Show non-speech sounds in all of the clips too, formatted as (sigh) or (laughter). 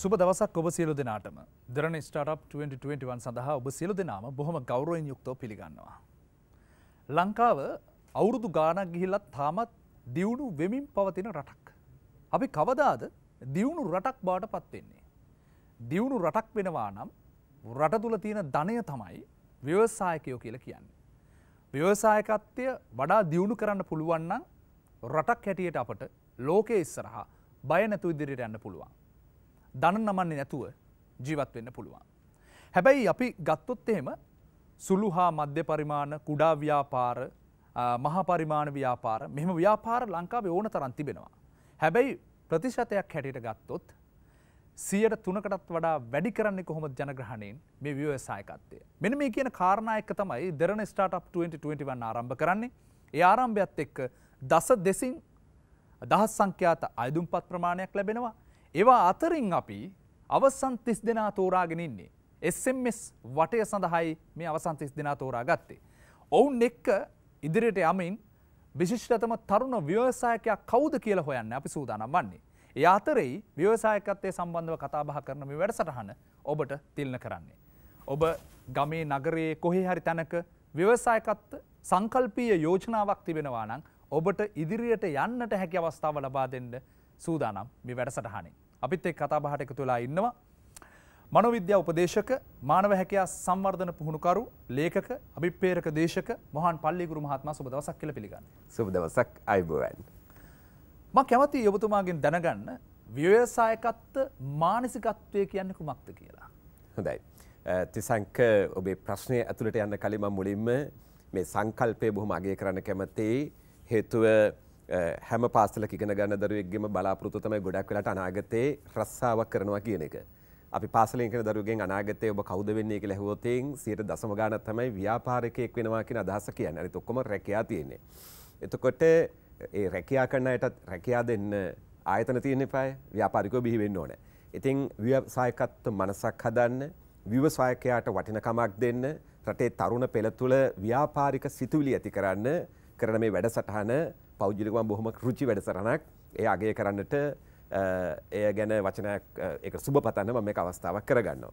සුබ දවසක් ඔබ සියලු දෙනාටම දෙරණ ස්ටාටප් 2021 සඳහා ඔබ සියලු දෙනාම බොහොම ගෞරවයෙන් යුක්තව පිළිගන්නවා. ලංකාව අවුරුදු ගානක් ගිහිල්ලත් තාමත් දියුණු වෙමින් පවතින රටක්. අපි කවදාද දියුණු රටක් බවට පත්වෙන්නේ. දියුණු රටක් වෙනවා නම් රට තුළ තියෙන ධනය තමයි ව්‍යවසායකයෝ කියලා කියන්නේ. ව්‍යවසායකත්වය වඩා දියුණු කරන්න පුළුවන්නම් රටක් හැටියට අපට ලෝකයේ ඉස්සරහා බය නැතු ඉදිරියට යන්න පුළුවන්. දන නමන්නේ නැතුව ජීවත් වෙන්න පුළුවන්. හැබැයි අපි ගත්තොත් එහෙම සුළු හා මධ්‍ය පරිමාණ කුඩා ව්‍යාපාර මහපරිමාණ ව්‍යාපාර මෙම ව්‍යාපාර ලංකාවේ ඕන තරන් තිබෙනවා. හැබැයි ප්‍රතිශතයක් හැටියට ගත්තොත් සියයට තුනකටත් වඩා වැඩි කරන්නේ කොහොමද ජනග්‍රහණයෙන් මේ ව්‍යවසායකත්වය. මෙන්න මේ කියන කාරණායක තමයි දෙරණ ස්ටාර්ට් 2021 ආරම්භ කරන්නේ. ඒ ආරම්භයත් එක්ක දස දෙසින් දහස් සංඛ්‍යාත අයදුම්පත් ප්‍රමාණයක් ලැබෙනවා. ඒවා අතරින් අපි අවසන් තිස් දෙනා තෝරාගෙන ඉන්නේ. SMS වටය සඳහායි මේ අවසන් තිස් දෙනා තෝරා ගත්තේ. ඔවුන් එක්ක ඉදිරියට යමින් විශිෂ්ටතම තරුණ ව්‍යවසායකයක් කවුද කියලා හොයන්න අපි සූදානම් වන්නේ. ඒ අතරෙයි ව්‍යවසායකත්වය සම්බන්ධව කතාබහ කරන මේ වැඩසටහන ඔබට තිල්න කරන්නේ. ඔබ ගමේ නගරයේ කොහේ හරි තැනක ව්‍යවසායකත්ව සංකල්පීය යෝජනාවක් තිබෙනවා නම් ඔබට ඉදිරියට යන්නට හැකි අවස්ථාව ලබා දෙන්න සූදානම් මේ වැඩසටහනින්. අපිත් එක් කතාබහට එකතු වෙලා ඉන්නවා. මනොවිද්‍යා උපදේශක මානව හැකයා සංවර්ධන පුහුණුකරු ලේකක අභිප්‍රේරක දේශක මොහන් පල්ලිගුරු මහත්මයා සුබ දවසක් කියලා පිළිගන්න. සුබ දවසක් අයබෝවන්. මම කැමති ඔබතුමාගෙන් දැනගන්න ව්‍යවසායකත්ව මානසිකත්වය කියන්නේ කුමක්ද කියලා. හොඳයි. තිසංක ඔබේ ප්‍රශ්නය ඇතුළට යන්න කලින් මම මුලින්ම මේ සංකල්පය බොහොම අගය කරන්න කැමතියි. හේතුව හැම පාසල ඉගෙන ගන්න දරුවෙක්ගේම බලාපොරොත්තු තමයි ගොඩක් වෙලාට අනාගතේ රස්සාවක් කරනවා කියන එක. අපි පාසලෙන් කරන දරුවගෙන් අනාගතේ ඔබ කවුද වෙන්නේ කියලා ඇහුවොත් 100ට දශම ගාණක් තමයි ව්‍යාපාරිකයෙක් වෙනවා කියන අදහස කියන්නේ. අනිත් ඔක්කොම රැකියා තියෙන්නේ. එතකොට ඒ රැකයා කරන්න අයටත් රැකයා දෙන්න ආයතන තියෙන එපාය ව්‍යාපාරිකව බිහි වෙන්න ඕනේ. ඉතින් ව්‍යවසායකත්ව මනසක් හදන්න විවසායකයාට වටිනකමක් දෙන්න රටේ තරුණ පෙළ තුළ ව්‍යාපාරික සිතුවිලි ඇති කරන්න කරන මේ වැඩසටහන පෞද්ජලිකම බොහොම රුචි වැඩසරණක් ඒ අගේ කරන්නට එය ගැන වචනයක් එක සුබ පතන්න මම මේ අවස්ථාවක් කරගන්නවා.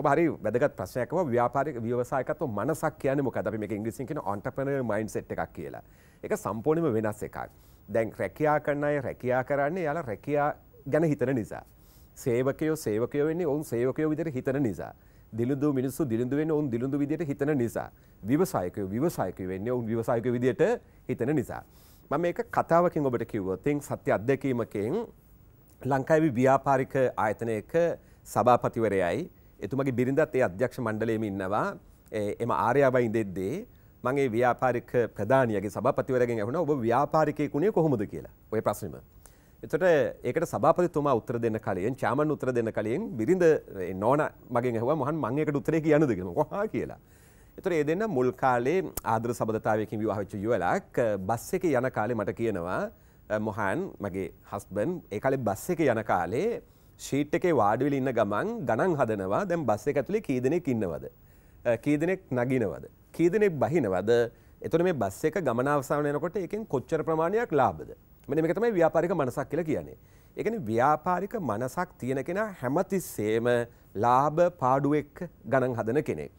ඔබ හරි වැදගත් ප්‍රශ්නයක්ම ව්‍යාපාරික ව්‍යවසායකත්ව මනසක් කියන්නේ මොකද අපි මේක ඉංග්‍රීසියෙන් කියන entrepreneur mindset එකක් කියලා. ඒක සම්පූර්ණයෙන්ම වෙනස් එකක්. දැන් රැකියා කරන අය රැකියා කරන්නේ යාලා රැකියා ගැන හිතන නිසා. සේවකයෝ සේවකයෝ වෙන්නේ ඔවුන් සේවකයෝ විදිහට හිතන නිසා. දිලිඳු මිනිස්සු දිලිඳු වෙන්නේ ඔවුන් දිලිඳු විදිහට හිතන නිසා. ව්‍යවසායකයෝ ව්‍යවසායකයෝ වෙන්නේ ඔවුන් ව්‍යවසායකයෝ විදිහට හිතන නිසා. මම ඒක කතාවකින් ඔබට කිව්වොතින් සත්‍ය අත්දැකීමකින් ලංකාවේ ව්‍යාපාරික ආයතනයක සභාපතිවරයයි එතුමගේ බිරිඳත් ඒ අධ්‍යක්ෂ මණ්ඩලයේම ඉන්නවා එම ආර්යාවයි ඉඳෙද්දී මගේ ව්‍යාපාරික ප්‍රධානියගේ සභාපතිවරගෙන් ඇහුණා ඔබ ව්‍යාපාරිකයෙකුනේ කොහොමද කියලා ඔය ප්‍රශ්නෙම එතට ඒකට සභාපතිතුමා උත්තර දෙන්න කලින් චාමන් උත්තර දෙන්න කලින් බිරිඳ නෝන මගෙන් ඇහුවා මහන් මං ඒකට උත්තරේ කියන්නද කියලා කොහා කියලා එතර ඒ දෙන්න මුල් කාලේ ආදර සබධතාවයකින් විවාහච්ච යුවලක් බස් එක යන කාලේ මට කියනවා මොහන් මගේ හස්බන් ඒකාලෙ බස් එක යන කාලේ ශීට් එකේ වාඩිවිල ඉන්න ගමන් ගණන් හදනවා දැම් බස් එක ඇතුලේ කීදනෙක් ඉන්නවද. කීදනෙක් නගිනවද. කීදනෙක් බහිනවද එතුන මේ බස් එක ගමනාවසානයනකොට එකෙන් කොච්චර ප්‍රමාණයක් ලාබද මෙන එක තමයි ව්‍යාපාරික මනසක් කියලා කියන්නේ. එකන ව්‍යාපාරික මනසක් තියෙන කෙන හැමතිස්සේම ලාභ පාඩුවෙක් ගණන් හදන කෙනෙක්.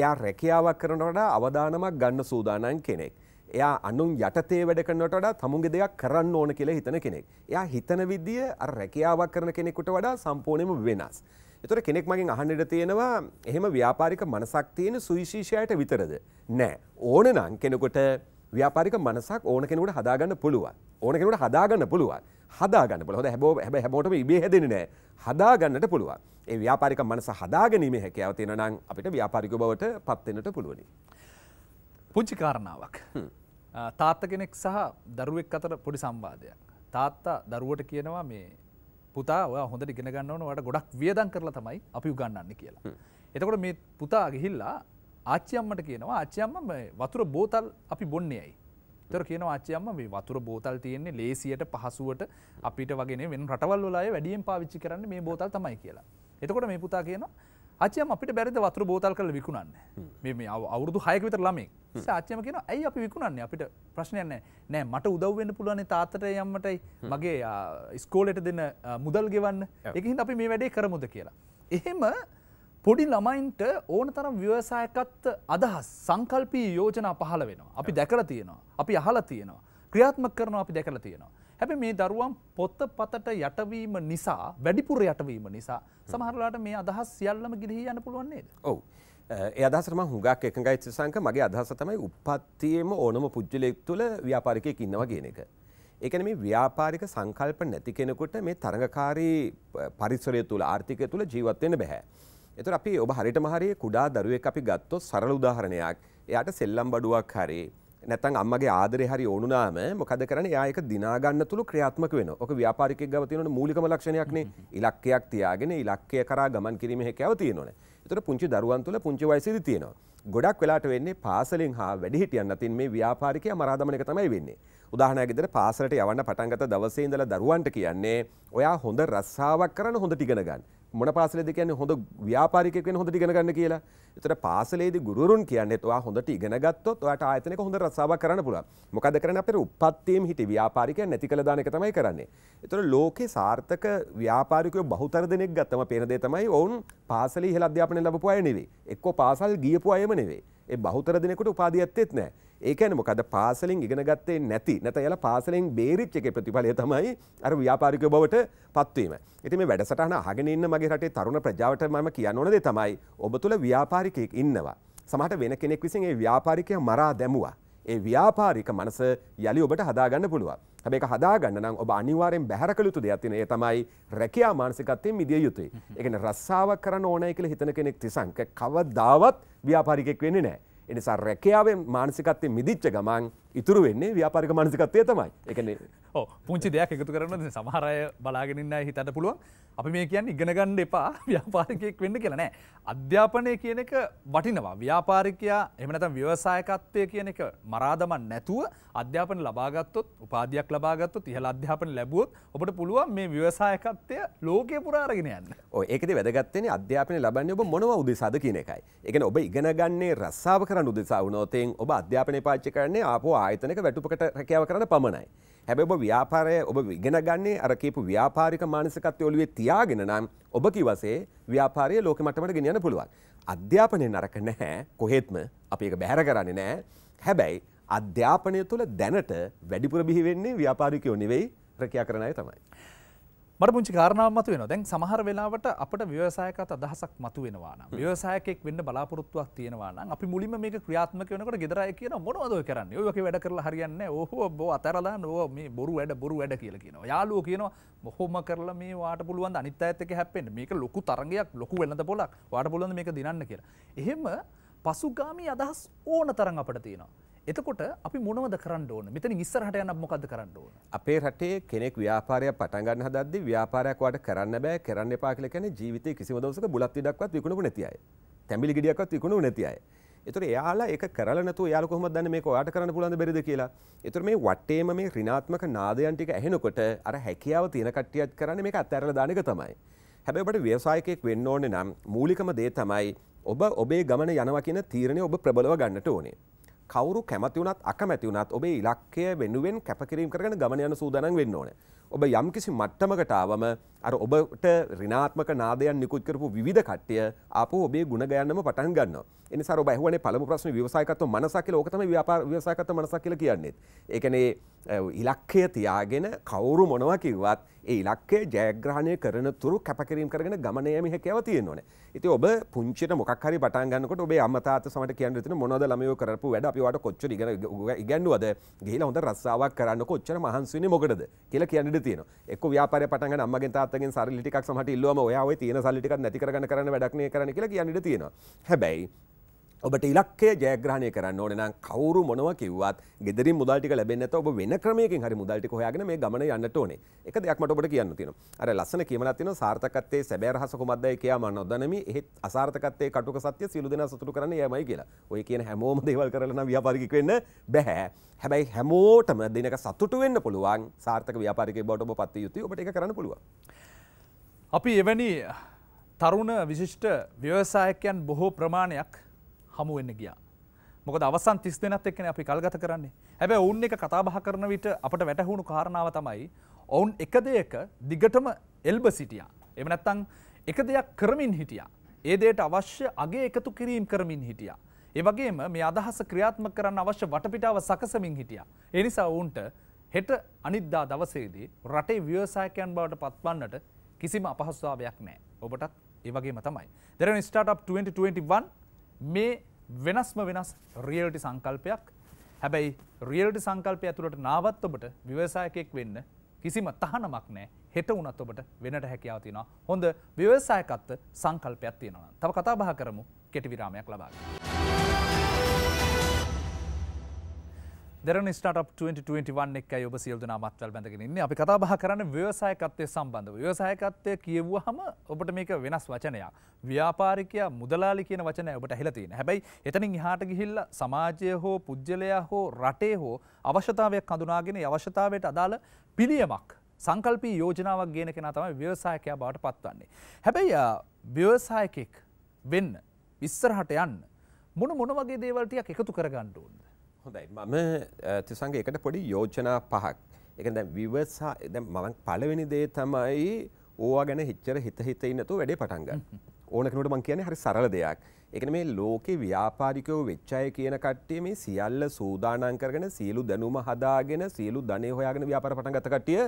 එයා රැකියාවක් කරනට අවධානමක් ගන්න සූදානන් කෙනෙක්. එයා අනුන් යටතේ වැඩ කරනට වඩා තමුන්ගේ දෙයක් කරන්න ඕන කියලා හිතන කෙනෙක්. එයා හිතන විද්දිය අර රැකියාවක් කරන කෙනෙකුට වඩා සම්පූර්ණයම වෙනස්. එතොට කෙනෙක් මගින් අහන්නට තියෙනවා එහෙම ව්‍යාපාරික මනසක් තියෙන සුවිශේෂයට විතරද. නෑ ඕන නම් කෙනෙකුට ව්‍යාපාරික මනසක් ඕන කෙනෙකුට හදාගන්න පුළුවන්. ඕන කෙනෙකුට හදාගන්න පුළුවන්. හදාගන්න පුළ හොඳ හැබෝ හැබ හැබෝටම ඉබේ හැදෙන නෑ හදාගන්නට පුළුවන් ඒ ව්‍යාපාරික මනස හදාගැනීම හැකැව තියෙන නම් අපිට ව්‍යාපාරික බවට පත්වෙනට පුළුවනි. පුංචි කාරණාවක් තාත්ත කෙනෙක් සහ දරුවෙක් අතර පොඩි සම්බාධයක් තාත්තා දරුවට කියනවා මේ පුතා ඔය හොඳ ඉගෙන ගන්නවන වට ගොඩක් වියදන් කරලා තමයි අපි උගන්නන්න කියලා. එතකොට මේ පුතා ගිහිල්ලා ආච්චියම්මට කියනවා ආච්චියම්ම වතුර බෝතල් අපි බොන්නේ ඇයි තොර කියන ආච්චියම්ම මේ වතුර බෝතල් තියෙන්නේ ලේසියට පහසුවට අපිට වගේ වෙන රටවල් වල අය වැඩියෙන් පාවිච්චි කරන්නේ මේ බෝතල් තමයි කියලා. එතකොට මේ පුතා කියනවා ආච්චියම් අපිට බැරිද වතුර බෝතල් කරලා විකුණන්න. මේ මේ අවුරුදු 6ක විතර ළමෙක්. ඉතින් ආච්චියම කියනවා ඇයි අපි විකුණන්නේ අපිට ප්‍රශ්නයක් නැහැ. නෑ මට උදව් වෙන්න පුළුවන් තාත්තට යම්මටයි මගේ ඉස්කෝලේට දෙන මුදල් ගෙවන්න. ඒකින් අපි මේ වැඩේ කරමුද කියලා. එහෙම පොඩි ළමයින්ට ඕන තරම් ව්‍යවසායකත්ත අදහස් සංකල්පී යෝජනා පහළ වෙනවා. අපි දැකල තියෙනවා. අපි අහල තියෙනවා. ක්‍රියාත්මක කරනවා අපි දැකල තියෙනවා. හැබැ මේ දරුවන් පොත්ත පතට යටවීම නිසා වැඩිපුර යටවීම නිසා සමහරලාට මේ අදහස් සියල්ලම ගිරිහි යන්න පුළුවන්න්නේද. ඔවු. ඒ අදහසම හුඟක් එකඟයි ත්‍රසංක මගේ අදහස තමයි උපත්තියේම ඕනම පුද්ගලයෙක් තුළ ව්‍යාපාරිකයෙක් ඉන්නවා කියන එක. ඒ කියන්නේ මේ ව්‍යාපාරික සංකල්ප නැති කෙනෙකුට මේ තරඟකාරී පරිසරය තුළ ආර්ථිකය තුළ ජීවත් වෙන්න බෑ. එතකොට අපි ඔබ හරියටම හරිය කුඩා දරුවෙක් අපි ගත්තොත් සරල උදාහරණයක්. එයාට සෙල්ලම් බඩුවක් හරි නැත්නම් අම්මගේ ආදරේ හරි ඕනුනාම මොකද කරන්නේ? එයා ඒක දිනා ගන්න තුළු ක්‍රියාත්මක වෙනවා. ඔක ව්‍යාපාරිකයෙක් ගාව තියෙනවනේ මූලිකම ලක්ෂණයක්නේ. ඉලක්කයක් තියාගෙන ඉලක්කය කරා ගමන් කිරීමේ හැකියාව තියෙනවනේ. එතකොට පුංචි දරුවන් තුළ පුංචි වයසේදී තියෙනවා. ගොඩක් වෙලාට වෙන්නේ පාසලෙන් හා වැඩිහිටියන් අතින් මේ ව්‍යාපාරිකය මරාදමන එක තමයි වෙන්නේ. උදාහරණයක් විදිහට පාසලට යවන්න පටන් ගත්ත දවසේ ඉඳලා දරුවන්ට කියන්නේ ඔයා හොඳ රස්සාවක් කරන්න හොඳ ටිකන ගන්න. මොන පාසලේද කියන්නේ හොඳ ව්‍යාපාරිකයෙක් වෙන්න හොඳට ඉගෙන ගන්න කියලා. ඒතර පාසලේදී ගුරුවරුන් කියන්නේ ඔයා හොඳට ඉගෙන ගත්තොත් ඔයාට ආයතනයක හොඳ රස්සාවක් කරන්න පුළුවන්. මොකද කරන්නේ අපේ උප්පත්තියේම හිටි ව්‍යාපාරිකයන් නැති කළ දාන එක තමයි කරන්නේ. ඒතර ලෝකේ සාර්ථක ව්‍යාපාරිකයෝ බහුතර දෙනෙක් ගත්තම පේන දේ තමයි ඔවුන් පාසලේ ඉහළ අධ්‍යාපනය ලැබපු අය නෙවෙයි. එක්කෝ පාසල් ගියපු අයම නෙවෙයි. ඒ බහුතර දෙනෙකුට උපාධියක් තෙත් නැහැ. ඒකන මොකද පාසලින් ඉගෙන ගත්තේ නැති නැත යල පාසලෙන් බේරිච් එක ප්‍රතිඵලය තමයි අර ව්‍යාපාරික බවට පත්වීම. ඉති මේ වැඩසටහන අහගෙනන්න මගේ රටේ තරුණ ප්‍රජාවට මම කියනොනද තමයි ඔබ තුළ ව්‍යාපාරිකයෙක් ඉන්නවා. සමහට වෙන කෙනෙක් විසින් ඒ ව්‍යාපාරිකය මරා දැමුවා. ඒ ව්‍යාපාරික මනස යළි ඔබට හදාගන්න පුළුවන්. හැබැයි හදාගන්න නම් ඔබ අනිවාර්යෙන් බැහැර කළ යුතු දෙයක් තියෙන ඒ තමයි රැකියා මානසිකත්වයෙන් මිදිය යුතුයි. ඒ කියන්නේ රස්සාවක් කරන්න ඕනයි කියලා හිතන කෙනෙක් තිසංක කවදාවත් ව්‍යාපාරිකෙක් වෙන්නේ නැහැ. එනිසා රැකියාවෙන් මානසිකත්වය මිදිච්ච ගමන් ඉතුරු වෙන්නේ ව්‍යාපාරික මානසිකත්වය තමයි එකන ඕ පුංචි දෙයක් එකතු කරන සමහරය බලාගෙනන්න හිතට පුළුවන් අපි මේ කියන්න ඉගෙනගන්න එපා (laughs) ව්‍යාපාරිකයෙක් වෙන්න කියලනෑ අධ්‍යාපනය කියන එක වටිනවා ව්‍යාපාරිකයා එමනතම් ව්‍යවසායකත්වය කියන එක මරාදමන් නැතුව අධ්‍යාපන ලබාගත්තොත් උපාධයක් ලබාගත්තු තිහල අධ්‍යාපන ලැබුවොත් ඔබට පුළුවන් මේ ව්‍යවසායකත්වය ලෝකය පුරාරගෙන යන්න ඒකද වැදගත්තන අධ්‍යාපන ලබන්න ඔබ මොනව උදෙසාද කියන එකයි එකන ඔබ ඉගෙනගන්නේ රස්සාාව කරන්න උදෙසා වනෝතයෙන් ඔබ අධ්‍යාපනය පාච්චි කරන්නේ ආපෝ ආයතනක වැටුපකට රැකයාව කරන්න පමණයි. හැබැ ඔබ ව්‍යාපාරය ඔබ විගෙන ගන්නේ අරකීපු ව්‍යාපාරික මානසිකත් ඔලුවේ තියාගෙන නම් ඔබ කිවසේ ව්‍යාපාරය ලෝක මටමට ගෙනයන්න පුළුවන්. අධ්‍යාපනය නරක නැහැ කොහෙත්ම අපි එක බැහැර කරන්නේ නෑ හැබැයි අධ්‍යාපනය තුළ දැනට වැඩිපුර බිහිවෙන්නේ ව්‍යාපාරිකයෝ නෙවෙයි රැකයා කරනය තමයි. මට පුංචි කාරණාව මතු වෙනවා. දැන් සමහර වෙලාවට අපිට ව්‍යවසායකත් අදහසක් මතු වෙනවා නම් ව්‍යවසායකයෙක් වෙන්න බලාපොරොත්තුවක් තියෙනවා නම් අපි මුලින්ම මේක ක්‍රියාත්මක වෙනකොට ගෙදර අය කියනවා මොනවද ඔය කරන්නේ? ඔය වගේ වැඩ කරලා හරියන්නේ නැහැ. ඕහො බෝ අතරලා නෝ මේ බොරු වැඩ බොරු වැඩ කියලා කියනවා. යාළුවෝ කියනවා බොහොම කරලා මේ වාට පුළුවන් අනිත් අයත් එක්ක හැප්පෙන්න. මේක ලොකු තරගයක් ලොකු වෙළඳ පොලක්. වාට පුළුවන් මේක දිනන්න කියලා. එහෙම පසුගාමී අදහස් ඕන තරම් අපිට තියෙනවා. එතකොට අපි මොනවද කරන්න ඕන මෙතන ඉස්සරහට යන්න මොකද්ද කරන්න ඕන අපේ රටේ කෙනෙක් ව්‍යාපාරයක් පටන් ගන්න හදද්දි ව්‍යාපාරයක් වාට කරන්න බෑ කරන්න එපා කියලා කියන්නේ ජීවිතේ කිසිම දවසක බුලත් ඉඩක්වත් විකුණපු නැති අය තැඹිලි ගෙඩියක්වත් විකුණපු නැති අය එතකොට එයාලා ඒක කරලා නැතුව එයාලා කොහොමද දන්නේ මේක ඔයාට කරන්න පුළුවන්ද බැරිද කියලා එතකොට මේ වටේම මේ ඍණාත්මක නාදයන් ටික ඇහෙනකොට අර හැකියාව තියෙන කට්ටියත් කරන්නේ මේක අත්හැරලා දාන එක තමයි හැබැයි ඔබට ව්‍යවසායකයෙක් වෙන්න ඕනේ නම් මූලිකම දේ තමයි ඔබ ඔබේ ගමන යනවා කියන තීරණය ඔබ ප්‍රබලව ගන්නට ඕනේ කවරු කැමතිවුණත් අකමැතිවුණත් ඔබේ ඉලක්කය වෙනුවෙන් කැපකිරීම් කරන ගමනයන සූදනන් වෙන්න ඕන. ඔබ යම්කිසි මට්ටමකටාවම අර ඔබට රිනාත්මක නාදයන් නිකුත් කරපු විධ කට්ටිය අප ඔබේ ගුණ ගයන්නම පටන් ගන්නවා. එනිසා ඔබ ඇහුවනේ පළමු ප්‍රශ්නේ ව්‍යවසායකත්ව මනසක් කියලා ඕක තමයි ව්‍යාපාර ව්‍යවසායකත්ව මනසක් කියලා කියන්නේ. ඒ කියන්නේ ඉලක්කය තියාගෙන කවුරු මොනවා කිව්වත් ඒ ඉලක්කය ජයග්‍රහණය කරන තුරු කැපකිරීම කරගෙන ගමනේ යෑම හැකියාව තියෙනවනේ. ඉතින් ඔබ පුංචිට මොකක් හරි පටන් ගන්නකොට ඔබේ අම්මා තාත්තා සමට කියන්න දෙන මොනවද ළමයෝ කරපු වැඩ අපි ඔයාලට කොච්චර ඉගෙන ඉගෙනුවද? ගිහිලා හොඳ රස්සාවක් කරන්න කොච්චර මහන්සි වෙන්නේ මොකටද කියලා කියන්න ඉඩ තියෙනවා. එක්ක ව්‍යාපාරය පටන් ගන්න අම්මගෙන් තාත්තගෙන් සල්ලි ටිකක් සමහට ඉල්ලුවම ඔයා ওই තියෙන සල්ලි ටිකක් නැති කරගන්න කරන්න වැඩක් නේ කරන්න කියලා කියන්න ඉඩ තියෙනවා. හැබැයි ඔබට ඉලක්කය ජයග්‍රහණය කරන්න ඕන නම් කවුරු මොනව කිව්වත් ගෙදරින් මුදල් ටික ලැබෙන්නේ නැත්නම් ඔබ වෙන ක්‍රමයකින් හරි මුදල් ටික හොයාගෙන මේ ගමන යන්නට ඕනේ. එක දෙයක් මට ඔබට කියන්න තියෙනවා. අර ලස්සන කියමලා තියෙනවා සාර්ථකත්වයේ සැබෑ රහස කොහොමදයි කියා මම නොදැනමි. එහෙත් අසාර්ථකත්වයේ කටුක සත්‍ය සියලු දෙනා සතුටු කරන්න යෑමයි කියලා. ඔය කියන හැමෝම දේවල් කරලා නම් ව්‍යාපාරිකෙක් වෙන්න බෑ. හැබැයි හැමෝටම දිනක සතුටු වෙන්න පුළුවන් සාර්ථක ව්‍යාපාරිකයෙක් බවට ඔබ පත් විය යුතුයි. ඔබට ඒක කරන්න පුළුවන්. අපි එවැනි තරුණ විශිෂ්ට ව්‍යවසායකයන් බොහෝ ප්‍රමාණයක් හමුවෙන්න ගියා. මොකද අවසන් 30 දෙනෙක් එක්කනේ අපි කල්ගත කරන්නේ. හැබැයි ඔවුන් එක කතා බහ කරන විට අපට වැටහුණු කාරණාව තමයි ඔවුන් එක දෙයක දිගටම එල්බ සිටියා. එහෙම නැත්නම් එක දෙයක් කරමින් හිටියා. ඒ දෙයට අවශ්‍ය අගේ එකතු කිරීම කරමින් හිටියා. ඒ වගේම මේ අදහස ක්‍රියාත්මක කරන්න අවශ්‍ය වටපිටාව සකසමින් හිටියා. ඒ නිසා ඔවුන්ට හෙට අනිද්දා දවසේදී රටේ ව්‍යවසායකයන් බවට පත්වන්නට කිසිම අපහසුතාවයක් නැහැ. ඔබටත් ඒ වගේම තමයි. දෙරණ ස්ටාර්ට්අප් 2021 මේ වෙනස්ම වෙනස් රියල්ටි සංකල්පයක් හැබැයි රියල්ටි සංකල්පය ඇතුළට නාවත් ඔබට ව්‍යවසායකයෙක් වෙන්න කිසිම තහනමක් නෑ හෙට වුණත් ඔබට වෙනට හැකියාව තියෙනවා හොඳ ව්‍යවසායකත්ව සංකල්පයක් තියෙනවා. තව කතා බහ කරමු කෙටි විරාමයක් ලබා ගන්න. දෙරන ස්ටාට් 2021 එක්කයි ඔබ සියලු දෙනා මත්වල් බැඳගෙන ඉන්නේ. අපි කතා බහ කරන්නේ ව්‍යවසායකත්වය සම්බන්ධව. ව්‍යවසායකත්වය කියවුවහම ඔබට මේක වෙනස් වචනයක්. ව්‍යාපාරිකයා මුදලාලි කියන වචනය ඔබට ඇහිලා තියෙනවා. හැබැයි එතනින් එහාට ගිහිල්ලා සමාජය හෝ පුජ්‍යලයා හෝ රටේ හෝ අවශ්‍යතාවයක් හඳුනාගෙන ඒ අවශ්‍යතාවයට අදාළ පිළියමක් සංකල්පී යෝජනාවක් ගේන කෙනා තමයි ව්‍යවසායකයා බවට පත්වන්නේ. හැබැයි ව්‍යවසායකෙක් වෙන්න ඉස්සරහට යන්න මොන මොන වගේ දේවල් ටිකක් එකතු කරගන්න ඕනද? හොඳයි මම තිසංග එකට පොඩි යෝජනා පහක් එක දැ විවසා මමන් පලවෙනි දේ තමයි ඕවා ගැන හිච්චර හිත හිතයි නැතු වැඩේ පටන්ග ඕනකනට මං කියන හරි සරල දෙයක් එකන මේ ලෝකෙ ව්‍යාපාරිකව වෙච්චාය කියන කට්ටිය මේ සියල්ල සූදානන් කරගෙන සියලු දැනුම හදාගෙන සියලු ධනය හොයාගෙන ව්‍යාපාර පටන් ගත කට්ටිය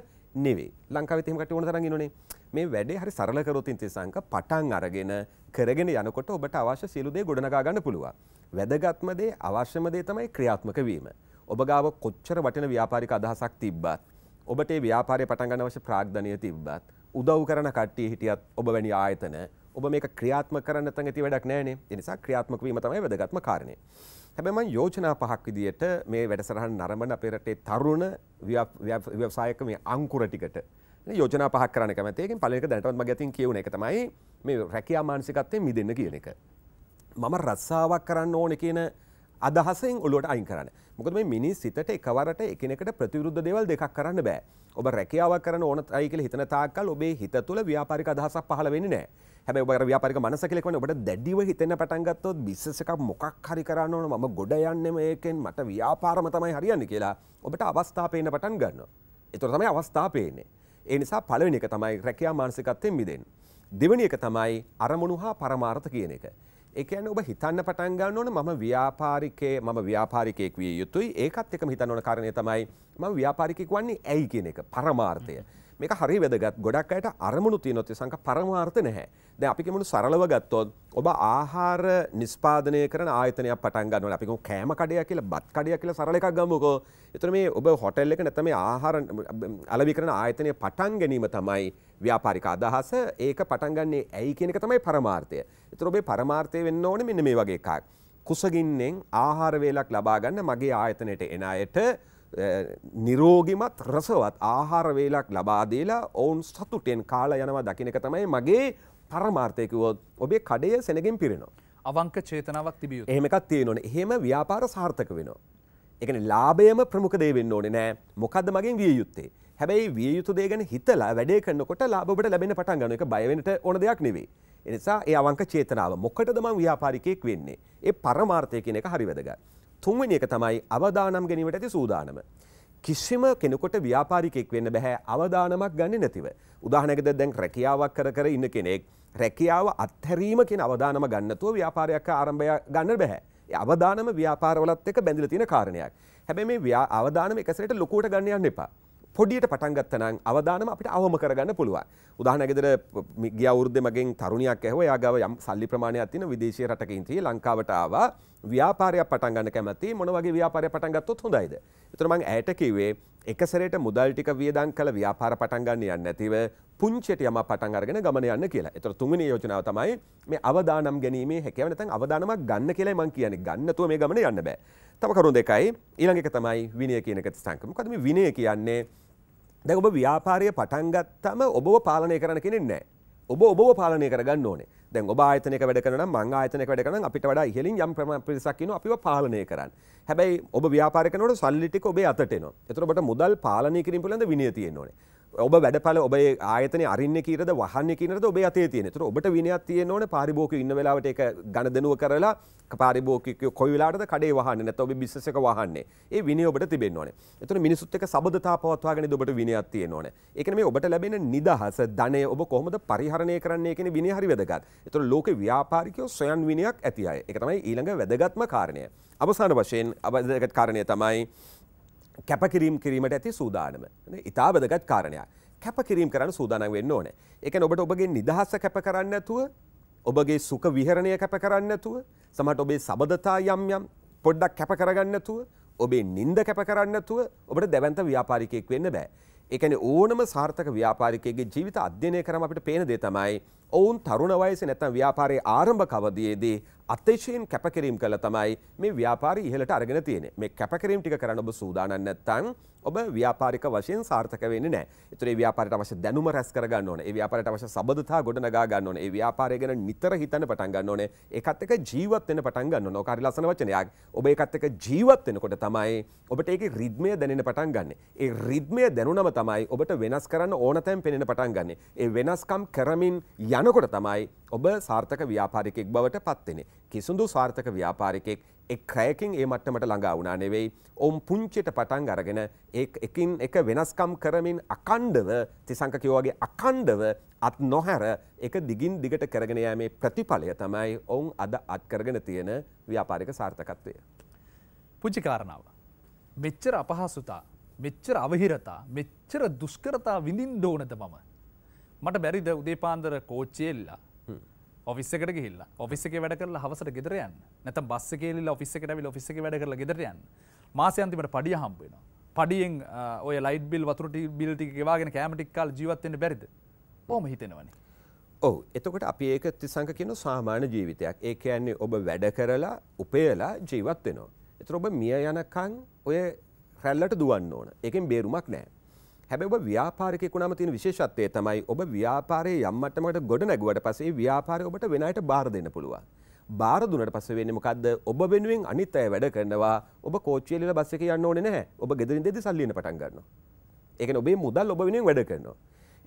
නෙවේ ලංකාවේ තෙම කට ඕන තරන් ඉන්නනේ මේ වැඩේ හරි සරල කරොත් ඉන්තිසංක පටන් අරගෙන කරගෙන යනකොට ඔබට අවශ්‍ය සියලු දේ ගොඩනගා ගන්න පුළුවන්. වැදගත්ම දේ අවශ්‍යම දේ තමයි ක්‍රියාත්මක වීම. ඔබ ගාව කොච්චර වටින ව්‍යාපාරික අදහසක් තිබ්බත් ඔබට ඒ ව්‍යාපාරය පටන් ගන්න අවශ්‍ය ප්‍රාග්ධනය තිබ්බත් උදව් කරන කට්ටිය හිටියත් ඔබ වැනි ආයතන ඔබ මේක ක්‍රියාත්මක කරන්න නැත්නම් ඇති වැඩක් නැහැනේ. ඒ නිසා ක්‍රියාත්මක වීම තමයි වැදගත්ම කාරණේ. හැබැයි මම යෝජනා පහක් විදියට මේ වැඩසටහන නරඹන අපේ රටේ තරුණ ව්‍යවසායක මේ අංකුර ටිකට යෝජනා පහක් කරන්න කැමතියි. ඒකෙන් පළවෙනි එක දැනටමත් මගේ අතින් කියවුන එක තමයි මේ රැකියා මානසිකත්වයෙන් මිදෙන්න කියන එක. මම රස්සාවක් කරන්න ඕනේ කියන අදහසෙන් ඔලුවට අයින් කරන්න මොකද මේ මිනිස් සිතට එකවරට එකනෙකට ප්‍රතිවිරුද්ධ දේවල් දෙකක් කරන්න බෑ ඔබ රැකියාවක් කරන ඕන අයි කියලා හිතන තාක්කල් ඔබේ හිත තුළ ව්‍යාපාරික අදහසක් පහළ වෙන්නේ නැහැ හැබැයි ඔබ අර ව්‍යාපාරික මනස කියලා කියන්නේ ඔබට දැඩිව හිතෙන්න පටන් ගත්තොත් බිස්නස් එකක් මොකක් හරි කරන්න ඕන මම ගොඩ යන්නේ මේකෙන් මට ව්‍යාපාරම තමයි හරියන්නේ කියලා ඔබට අවස්ථා පේන්න පටන් ගන්නවා ඒතර තමයි අවස්ථා පේන්නේ ඒ නිසා පළවෙනි එක තමයි රැකියා මානසිකත්වයෙන් මිදෙන්න දෙවෙනි එක තමයි අරමුණු හා පරමාර්ථ කියන එක එකන ඔබ හිතන්න පටන් ගන්න ඕන මම ව්‍යාපාරිකේ මම ව්‍යාපාරිකයෙක් විය යුතුයි ඒකත් එකම හිතන්න ඕන කාරණය තමයි මම ව්‍යාපාරිකෙක් වන්නේ ඇයි කියන එක පරමාර්ථය. මේක හරි වැදගත් ගොඩක් අයට අරමුණු තියෙනොත් සංක පරමාර්ථ නැහැ. දැන් අපි කියමු සරලව ගත්තොත් ඔබ ආහාර නිෂ්පාදනය කරන ආයතනයක් පටන් ගන්නවා. අපි කියමු කෑම කඩයක් කියලා බත් කඩයක් කියලා සරල එකක් ගමුකෝ. එතන මේ ඔබ හොටෙල් එක නැත්නම් මේ ආහාර අලෙවි කරන ආයතනය පටන් ගැනීම තමයි ව්‍යාපාරික අදහස. ඒක පටන් ගන්නේ ඇයි කියන එක තමයි පරමාර්ථය. ඒතර ඔබේ පරමාර්ථය වෙන්න ඕනේ මෙන්න මේ වගේ එකක්. කුසගින්නෙන් ආහාර වේලක් ලබා ගන්න මගේ ආයතනයට එන අයට නිරෝගිමත් රසවත් ආහාරවේලක් ලබාදේලා ඔවුන් සතුටෙන් කාලා යනවා දකිනක තමයි මගේ පරමාර්ථයකවොත් ඔබේ කඩය සෙනගෙන් පිරෙනවා. අවංක චේතනාවක් තිබිය එහෙමකක් තියෙනවන එහෙම ව්‍යාපාර සාර්ථක වෙනවා. එකන ලාබයම ප්‍රමුඛදේ වෙන්න ඕනේ නෑ මොකක්ද මගින් විය යුත්තේ. හැබැයි විය යුතු දේ ගැන හිතලා වැඩේ කරනකොට ලාබට ලැබෙන පටන් ගන්න එක බයවෙනට ඕන දෙයක් නෙවෙයි. එනිසා ඒ අවංක චේතනාව මොකටද මං ව්‍යාපාරිකයෙක් වෙන්නේ. ඒ පරමාර්ථය කියන එක හරි වැදගත්. තුන්වෙනි එක තමයි අවදානම් ගැනීමට ඇති සූදානම. කිසිම කෙනෙකුට ව්‍යාපාරිකෙක් වෙන්න බැහැ අවදානමක් ගන්න නැතිව. උදාහනකද දැන් රැකියාවක් කර කර ඉන්න කෙනෙක් රැකියාව අත්හැරීම කෙන අවදානම ගන්නතුව ව්‍යාපාරයක් ආරම්භය ගන්න බැහැ. අවදානම ව්‍යාපාරවලත් එක බැඳිල තියෙන කාරණයක්. හැබැ මේ අවදානම එකසට ලොකෝට ගන්නයන්න එපා. පොඩියට පටන්ගත්තනං අවධානම අපිට අවම කරගන්න පුළුවන් උදාහනගෙදර ගියවුරුද්ද මගින් තරුණයක් ඇහව යාගව යම් සල්ලි ප්‍රමාණයක් තින විදේශය රටකින්ත්‍රී ලංකාවටාව ව්‍යාපාරයක් පටන්ගන්න කැමති මොනවගේ ව්‍යාපාරය පටන්ගත්තොත් හොඳයිද. එතරමං ඇයටකිවේ එකසරට මුදල් ටික වියදන් කළ ව්‍යාපාර පටන්ගන්න යන්න ඇතිව පුංචට යම පටන්ගරගෙන ගමන යන්න කියලා එතර තුමනි යෝජනාව තමයි මේ අවදානම් ගැනීම හැකවනතන් අවදානමක් ගන්න කියලා මං කියන ගන්නතුව මේ ගමන යන්න බෑ. තම කරුණ දෙකයි ඊළඟක තමයි විනය කියනක ස්ථංකම කදම විනය කියන්නේ දැ ඔබ ව්‍යාපාරය පටන්ගත්තම ඔබව පාලනය කරන කෙනෙක් නෑ ඔබ ඔබව පාලනය කරගන්න ඕනේ දැන් ඔබ ආයතනක වැඩ කරන මං ආයතනක වැඩ කරන අපිට වඩා ඉහළින් යම් පිරිසක් ඉන්නවා අපිව පාලනය කරන්න. හැබැයි ඔබ ව්‍යාපාර කරනකොට සල්ලි ටික ඔබේ අතට එනවා. ඒතර ඔබට මුදල් පාලනය කිරීම පිළිබඳ විනය තියෙන්න ඕනේ. ඔබ වැඩපල ඔබ ආයතන අරන්න කියරද වහන්න කියනට ඔබ අතේ තියනෙතර ඔබට විනයක් තියෙනවන පරිබෝක ඉන්න වෙලාවට එක ගණදනුව කරලා පාරිබෝකය කොයිලාට කඩේ වහන්න නැත ඔබ බිස්සක වහන්නේ ඒ විනි ඔබට තිබෙන්වන එතන මිනිසුත්තක සබධතා පවත්වාගෙන ඔබට විනයක් තියෙනවන එකන මේ ඔබට ලැබෙන නිදහස ධනය ඔබ කොහොමද පරිහරණය කරන්නේ කෙන විනිහරි වැදගත් එතුර ලෝක ව්‍යාපාරිකයෝ සොයන් විනයක් ඇතියි එකතමයි ඊළඟ වැදගත්ම කාරණය අවසාන වශයෙන් අවදගත් කාරණය තමයි කැපකිරීම් කිරීමට ඇති සූදානම ඉතා වැදගත් කාරණයක් කැපකිරීම් කරන්න සූදානම් වෙන්න ඕනේ එක ඔබට ඔබගේ නිදහස කැප කරන්න ඇතුව ඔබගේ සුක විහරණය කැප කරන්න ඇතුව සමට ඔබේ සබඳතා යම් යම් පොඩ්ඩක් කැප කරගන්න ඇතුව ඔබේ නින්ද කැප කරන්න ඇතුව ඔබට දැවන්ත ව්‍යාපාරිකයෙක් වෙන්න බෑ එකන ඕනම සාර්ථක ව්‍යාපාරිකයගේ ජීවිත අධ්‍යනය කරම අපිට පේන දේ තමයි ඔවුන් තරුණ වයසේ නැත්නම් ව්‍යාපාරයේ ආරම්භ කවදයේදී අතිශයින් කැපකිරීම් කළ තමයි මේ ව්‍යාපාරය ඉහළට අරගෙන තියෙන්නේ. මේ කැපකිරීම් ටික කරන්න ඔබ සූදානම් නැත්නම් ඔබ ව්‍යාපාරික වශයෙන් සාර්ථක වෙන්නේ නැහැ. ඒතර ඒ ව්‍යාපාරයට අවශ්‍ය දැනුම රැස් කර ගන්න ඕනේ. ඒ ව්‍යාපාරයට අවශ්‍ය සබඳතා ගොඩනගා ගන්න ඕනේ. ඒ ව්‍යාපාරය ගැන නිතර හිතන්න පටන් ගන්න ඕනේ. ඒකත් එක්ක ජීවත් වෙන්න පටන් ගන්න ඕනේ. ඕක හරි ලස්සන වචනයක්. ඔබ ඒකත් එක්ක ජීවත් වෙනකොට තමයි ඔබට ඒකේ රිද්මය දැනෙන්න පටන් ගන්නෙ. ඒ රිද්මය දැනුනම තමයි ඔබට වෙනස් කරන්න ඕන තැන් පෙනෙන්න පටන් ගන්නෙ. ඒ වෙනස්කම් කරමින් යනකොට තමයි ඔබ සාර්ථක ව්‍යාපාරිකෙක් බවට පත්වෙන. කිසිුඳු සාර්ථක ව්‍යාපාරිකෙක් එක් ක්‍රයකින් ඒ මට්ටමට ළඟා වුණා නෙවෙයි ඔම් පුංචිට පටන් අරගෙන එකින් එක වෙනස්කම් කරමින් අකණ්ඩව තිසංකකිවගේ අකණ්ඩව අත් නොහැර එක දිගින් දිගට කරගෙන යෑමේ ප්‍රතිඵලය තමයි ඔවුන් අද අත්කරගෙන තියෙන ව්‍යාපාරික සාර්ථකත්වය. පුංචිකාරණාව. මෙච්චර අපහසුතා මෙච්චර අවහිරතා මෙච්චර දුෂ්කරතා විඳින් දෝනත මම මට බැරිද උදේ පාන්දර කෝච්චේල්ලා ඔෆිස්සකට ගිල්ලා ඔෆිස්සක වැඩ කරලා හවසට ගෙදරයන් නැත බස්ස කෙල්ල ඔෆිස්සකට ඇවිල් ඔෆිස්සක වැඩ කරලා ගෙදරයන් මාසයන්තිමට පඩිය හම්බෙනවා පඩියෙන් ඔය ලයිට් බිල් වතුරට බිල්ටි ගෙවාගෙන කෑමටික්කාල් ජීවත්වෙන්න බැරිද ඕම හිතෙනවන ඔව එතකොට අපි ඒක තිසංක කියන සාමාන්‍ය ජීවිතයක් ඒ කියන්නේ ඔබ වැඩ කරලා උපයලා ජීවත් වෙනවා එතර ඔබ මිය යනකං ඔය රැල්ලට දුවන්න ඕන එකෙන් බේරුමක් නෑ හැබැ ඔබ ව්‍යාපාරිකෙකුනම තියෙන විශේෂත්වය තමයි ඔබ ව්‍යාපාරයේ යම් මට්ටමකට ගොඩ නැගුවට පස්සේ ව්‍යාපාරය ඔබට වෙන අයට බාර දෙන්න පුළුවන්. බාර දුන්නට පස්සේ වෙන්නේ මොකද්ද? ඔබ වෙනුවෙන් අනිත් අය වැඩ කරනවා. ඔබ කෝච්චියේ ඉඳලා බස් එකේ යන්න ඕනේ නැහැ. ඔබ ගෙදරින් දෙද්දි සල්ලි එන්න පටන් ගන්නවා. ඒ කියන්නේ ඔබේ මුදල් ඔබ වෙනුවෙන් වැඩ කරනවා.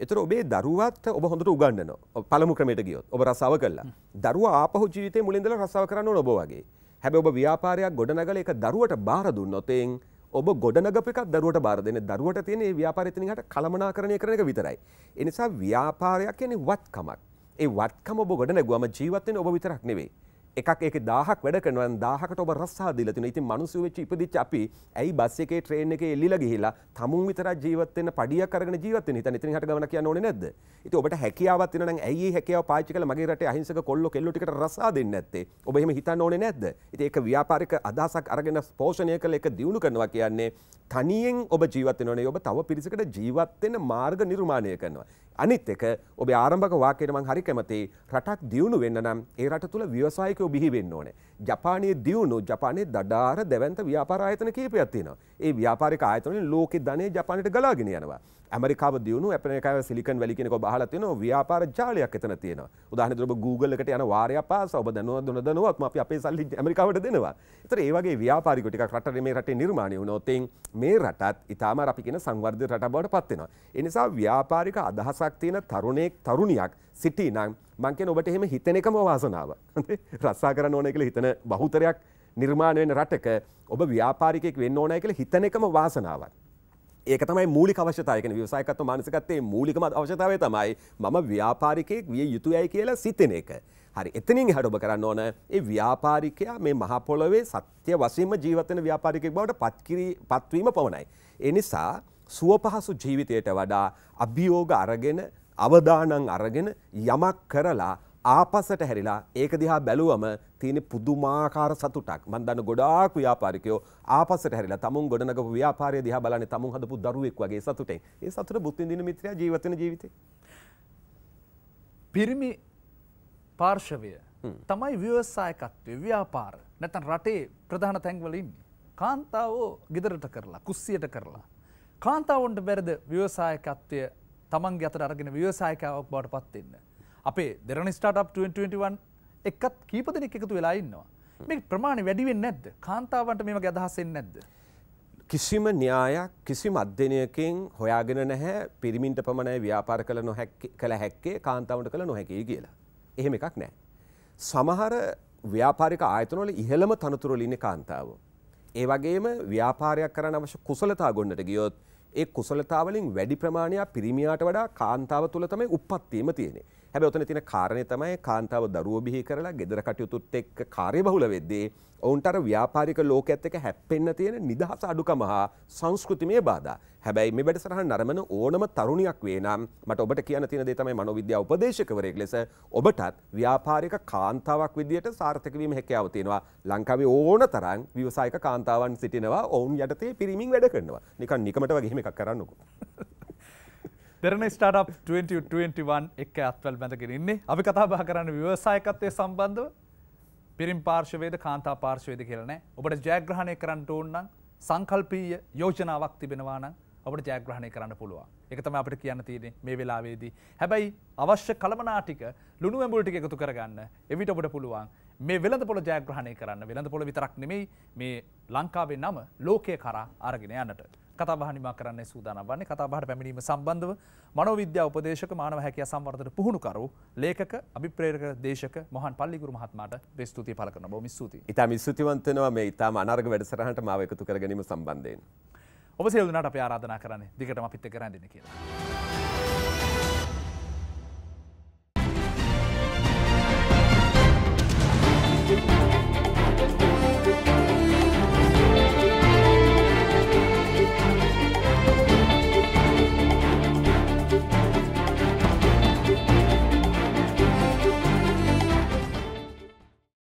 එතර ඔබේ දරුවත් ඔබ හොඳට උගන්නවා පළමු ක්‍රමයට ගියොත් ඔබ රසාව කළා දරුවා ආපහු ජීවිතේ මුලින්දලා රසාව කරන්න ඕන ඔබ වගේ හැබැයි ඔබ ව්‍යාපාරයක් ගොඩනගලා ඒක දරුවට බාර දුන්නොත් එන් ඔබ ගොඩනගප එකක් දරුවට බාර දෙන්න දරුවට තියෙන ව්‍යාපාරිතන හට කළමනාකරණය කරන එක විතරයි. එනිසා ව්‍යාපාරයක් කියන්නේ වත්කමක්. ඒ වත්කම ඔබ ගොඩනැගුවම ජීවත්වෙන ඔබ විතරක් නෙවෙයි. එකක් ඒක දාහක් වැඩ කරනවා දාහකට ඔබ රස්සා දීලා තියෙනවා. ඉතින් මිනිස්සු වෙච්ච ඉපදිච්ච අපි ඇයි බස් එකේ ට්‍රේන් එකේ එල්ලිලා ගිහිලා තමුන් විතරක් ජීවත් වෙන්න පඩියක් අරගෙන ජීවත් වෙන්න හිතන්නේ. ඉතින් හට ගමන කියන්න ඕනේ නැද්ද? ඉතින් ඔබට හැකියාවක් තියෙනවා නම් ඇයි මේ හැකියාව පාවිච්චි කරලා මගේ රටේ අහිංසක කොල්ලෝ කෙල්ලෝ ටිකට රස්සා දෙන්නේ නැත්තේ? ඔබ එහෙම හිතන්න ඕනේ නැද්ද? ඉතින් ඒක ව්‍යාපාරික අදහසක් අරගෙන පෝෂණය කරලා ඒක දියුණු කරනවා කියන්නේ තනියෙන් ඔබ ජීවත් වෙනවනේ ඔබ තව පිරිසකට ජීවත් වෙන මාර්ග නිර්මාණය කරනවා. අනිත් එක ඔබේ ආරම්භක වාක්‍යයට මම හරි කැමතියි. රටක් දියුණු වෙන්න නම් ඒ රට තුල ව්‍යවසායික උද්‍යෝග බිහිවෙන්න ඕනේ. ජපානයේ දියුණු ජපානයේ දඩාර දැවන්ත ව්‍යාපාර ආයතන කීපයක් තියෙනවා. ඒ ව්‍යාපාරික ආයතන වලින් ලෝකේ ධනය ජපානයට ගලාගෙන යනවා. ඇමරිකාව දියුණු ඇපනකාව සිලිකන් වැලි කියනක බහලා තියෙනවා ව්‍යාපාර ජාලයක් එතන තියෙනවා. උදාහරණයක් ඔබ Google එකට යන වාරයක් පාසා ඔබ දනවා දොන දනවත්ම අපි අපේ සල්ලි ඇමරිකාවට දෙනවා. ඒතර ඒ වගේ ව්‍යාපාරිකෝ ටිකක් රටේ මේ රටේ නිර්මාණය වුණොත් මේ රටත් ඊටාම අපි කියන සංවර්ධිත රටක් බවට පත් වෙනවා. ඒ නිසා ව්‍යාපාරික අදහසක් තියෙන තරුණෙක් තරුණියක් සිටි නම් මංකෙන් ඔබට එහෙම හිතන එකම වාසනාව රස්සා කරන්න ඕන එකළ හිතන බහුතරයක් නිර්මාණ වෙන රටක ඔබ ව්‍යාපාරිකෙක් වෙන්න ඕනය කළ හිතන එකම වාසනාවක්. ඒක තමයි මූලි අවශ්‍යතායකන විවසායකත්ව මානසිකත්තේ මූලිකම අවශ්‍යතාවය තමයි මම ව්‍යාපාරිකයෙක් විය යුතුයයි කියලා සිතන එක. හරි එතනින් හැඩ ඔබ කරන්න ඕන ඒ ව්‍යාපාරිකයා මේ මහපොළොවේ සත්‍ය වශයෙන්ම ජීවත්වන ව්‍යාපාරිකයෙක් බවට පත්කිරී පත්වීම පමණයි. එනිසා සුවපහසු ජීවිතයට වඩා අභියෝග අරගෙන අවදානං අරගෙන යමක් කරලා ආපසට හැරිලා ඒක දිහා බැලුවම තියෙන පුදුමාකාර සතුටක් මන් දන්න ගොඩාක් ව්‍යාපාරිකයෝ ආපසට හැරිලා තමුන් ගොඩනගපු ව්‍යාපාරය දිහා බලන්නේ තමුන් හදපු දරුවෙක් වගේ සතුටෙන් ඒ සතුට බුත් විඳින මිත්‍රයා ජීවත් වෙන ජීවිතේ පිරිමි පාර්ශවය තමයි ව්‍යවසායකත්වය ව්‍යාපාර නැත්නම් රටේ ප්‍රධාන තැන්වල ඉන්නේ කාන්තාවෝ ගෙදරට කරලා කුස්සියට කරලා කාන්තාවන්ට බැරිද ව්‍යවසායකත්වය තමන් ගතට අරගෙන ව්‍යවසායකාවක් බවට පත්වෙන්න. අපේ දෙරන ස්ටාටප් 2021 එකත් කීප දෙනෙක් එකතු වෙලා ඉන්නවා. මේ ප්‍රමාණය වැඩිවෙන් නැද්ද කාන්තාවන්ට මේම ගැදහසෙන් නැද්ද. කිසිම න්‍යායක් කිසිම අධ්‍යනයකින් හොයාගෙන නැහැ පිරිමින්ට පමණයි ව්‍යාපාර කළ නොහැ කළ හැක්කේ කාන්තාවට කළ නොහැකි කියලා. එහෙම එකක් නෑ. සමහර ව්‍යාපාරික ආයතනවල ඉහළම තනතුරලින්න කාන්තාව. ඒ වගේම ව්‍යාපාරයක් කරන්න අවශ්‍ය කුසලතා ගොන්නට ගියොත් ඒ කුසලතාවලින් වැඩි ප්‍රමාණයක් පිරිමියාට වඩා කාන්තාව තුළ තමයි උප්පත්තියම තියෙන්නේ. හැබැයි ඔතන තියෙන කාරණේ තමයි කාන්තාව දරුවෝ බිහි කරලා ගෙදර කටයුතුත් එක්ක කාර්යබහුල වෙද්දී ඔවුන්ට අර ව්‍යාපාරික ලෝකයේත් එක්ක හැප්පෙන්න තියෙන නිදහස අඩුකම හා සංස්කෘතිමය බාධා. හැබැයි මේ වැඩසටහන නරඹන ඕනම තරුණියක් වේ නම් මට ඔබට කියන්න තියෙන දේ තමයි මනෝවිද්‍යා උපදේශකවරයෙක් ලෙස ඔබටත් ව්‍යාපාරික කාන්තාවක් විදියට සාර්ථක වීම හැකියාව තියෙනවා. ලංකාවේ ඕන තරම් ව්‍යවසායික කාන්තාවන් සිටිනවා. ඔවුන් යටතේ පිරිමින් වැඩ කරනවා. නිකන් නිකමට වගේ එකක් කරන්නකෝ. දෙරන ස්ටාට් 2021 එක් ඇත්වල් බැඳගෙන ඉන්නේ අපි කතා බා කරන්න ව්‍යවසායකත්වය සම්බන්ධව පිරිම් පාර්ශවේද කාන්තා පාර්ශවේද කියලනෑ ඔබට ජයග්‍රහණය කරන්නට ඕන්නම් සංකල්පීය යෝජනාවක් තිබෙනවානම් ඔබට ජයග්‍රහණය කරන්න පුළුවන් එකතම අපට කියන්න තියෙන මේ වෙලාවේදී හැබැයි අවශ්‍ය කළමනාටික ලුණු ඇඹුල්ටික එකතු කරගන්න එවිට ඔබට පුළුවන් මේ වෙළඳ පොළ ජයග්‍රහණය කරන්න වෙළඳ පොළ විතරක් නෙමෙයි මේ ලංකාවේ නම ලෝකය කරා අරගෙන යන්නට කතාබහ නිමා කරන්න සූදානම් වන්නේ කතාබහට පැමිණීම සම්බන්ධව මනෝවිද්‍යා උපදේශක මානව හැකියා සංවර්ධන පුහුණුකරු ලේඛක අභිප්‍රේරක දේශක මොහන් පල්ලිගුරු මහත්මයාට ස්තුතිය පළ කරනවා බොහොම ස්තුතියි. ඉතාම ස්තුතිවන්ත වෙනවා මේ ඉතාම අනාර්ග වැඩසටහනට මාව එකතු කර ගැනීම සම්බන්ධයෙන්. ඔබ සියලු දෙනාට අපි ආරාධනා කරන්නේ දිගටම අපිත් එක්ක රැඳෙන්න කියලා.